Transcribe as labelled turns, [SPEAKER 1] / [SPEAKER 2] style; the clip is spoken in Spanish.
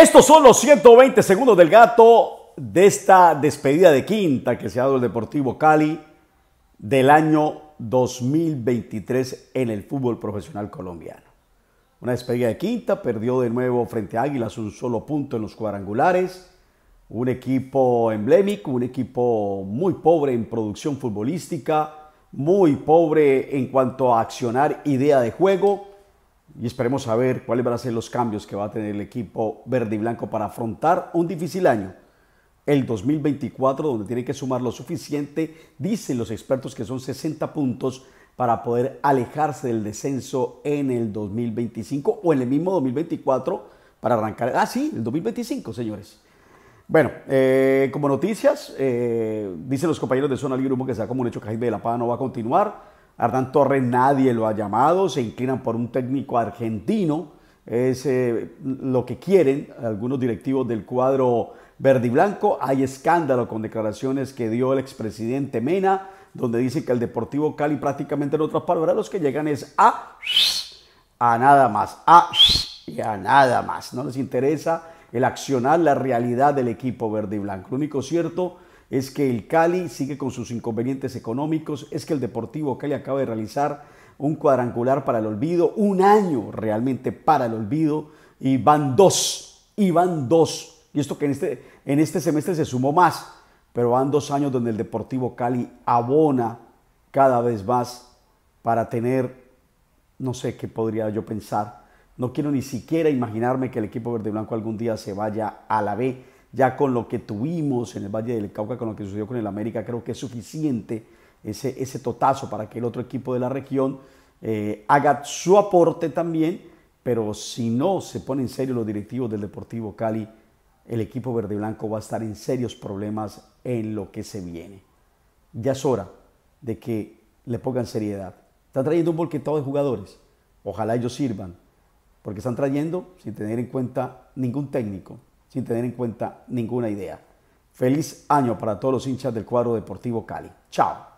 [SPEAKER 1] Estos son los 120 segundos del gato de esta despedida de quinta que se ha dado el Deportivo Cali del año 2023 en el fútbol profesional colombiano. Una despedida de quinta, perdió de nuevo frente a Águilas un solo punto en los cuadrangulares. Un equipo emblemático, un equipo muy pobre en producción futbolística, muy pobre en cuanto a accionar idea de juego y esperemos saber cuáles van a ser los cambios que va a tener el equipo verde y blanco para afrontar un difícil año, el 2024, donde tiene que sumar lo suficiente, dicen los expertos que son 60 puntos para poder alejarse del descenso en el 2025 o en el mismo 2024 para arrancar. Ah, sí, el 2025, señores. Bueno, eh, como noticias, eh, dicen los compañeros de Zona grupo que sea como un hecho que Jaime de la Pada no va a continuar Hernán Torres nadie lo ha llamado, se inclinan por un técnico argentino, es eh, lo que quieren algunos directivos del cuadro verde y blanco. Hay escándalo con declaraciones que dio el expresidente Mena, donde dice que el Deportivo Cali prácticamente en otras palabras los que llegan es a, a nada más, a y a nada más. No les interesa el accionar, la realidad del equipo verde y blanco. Lo único cierto es que el Cali sigue con sus inconvenientes económicos, es que el Deportivo Cali acaba de realizar un cuadrangular para el olvido, un año realmente para el olvido, y van dos, y van dos. Y esto que en este, en este semestre se sumó más, pero van dos años donde el Deportivo Cali abona cada vez más para tener, no sé qué podría yo pensar, no quiero ni siquiera imaginarme que el equipo verde y blanco algún día se vaya a la B ya con lo que tuvimos en el Valle del Cauca, con lo que sucedió con el América, creo que es suficiente ese, totazo para que el otro equipo de la región eh, haga su aporte también, pero si no se pone en serio los directivos del Deportivo Cali, el equipo verde blanco va a estar en serios problemas en lo que se viene. Ya es hora de que le pongan seriedad. Están trayendo un volquetado de jugadores. Ojalá ellos sirvan, porque están trayendo sin tener en cuenta ningún técnico sin tener en cuenta ninguna idea. Feliz año para todos los hinchas del cuadro deportivo Cali. Chao.